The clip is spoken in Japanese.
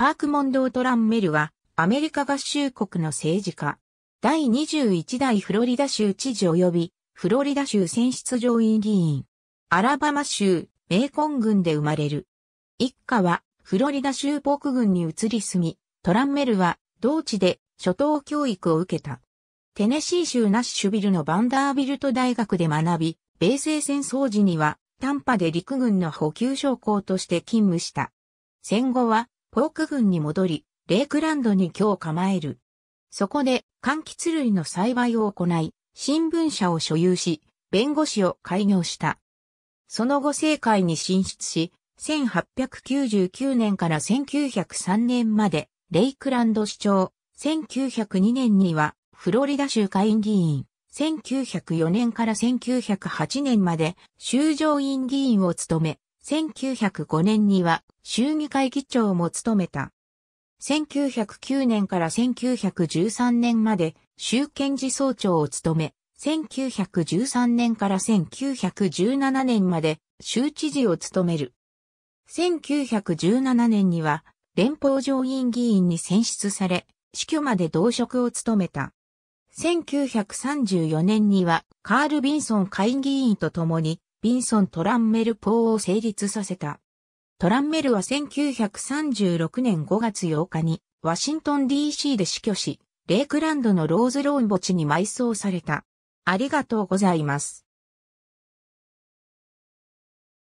パークモンドートランメルは、アメリカ合衆国の政治家。第21代フロリダ州知事及び、フロリダ州選出上院議員。アラバマ州、メーコン郡で生まれる。一家は、フロリダ州北郡に移り住み、トランメルは、同地で、初等教育を受けた。テネシー州ナッシュビルのバンダービルト大学で学び、米西戦争時には、短波で陸軍の補給将校として勤務した。戦後は、ポーク軍に戻り、レイクランドに今日構える。そこで、柑橘類の栽培を行い、新聞社を所有し、弁護士を開業した。その後政界に進出し、1899年から1903年まで、レイクランド市長、1902年には、フロリダ州下院議員、1904年から1908年まで、州上院議員を務め、1905年には衆議会議長も務めた。1909年から1913年まで州検事総長を務め、1913年から1917年まで州知事を務める。1917年には連邦上院議員に選出され、死去まで同職を務めた。1934年にはカール・ビンソン会議員と共にビンソン・トランメル法を成立させた。トランメルは1936年5月8日にワシントン DC で死去し、レイクランドのローズローン墓地に埋葬された。ありがとうございます。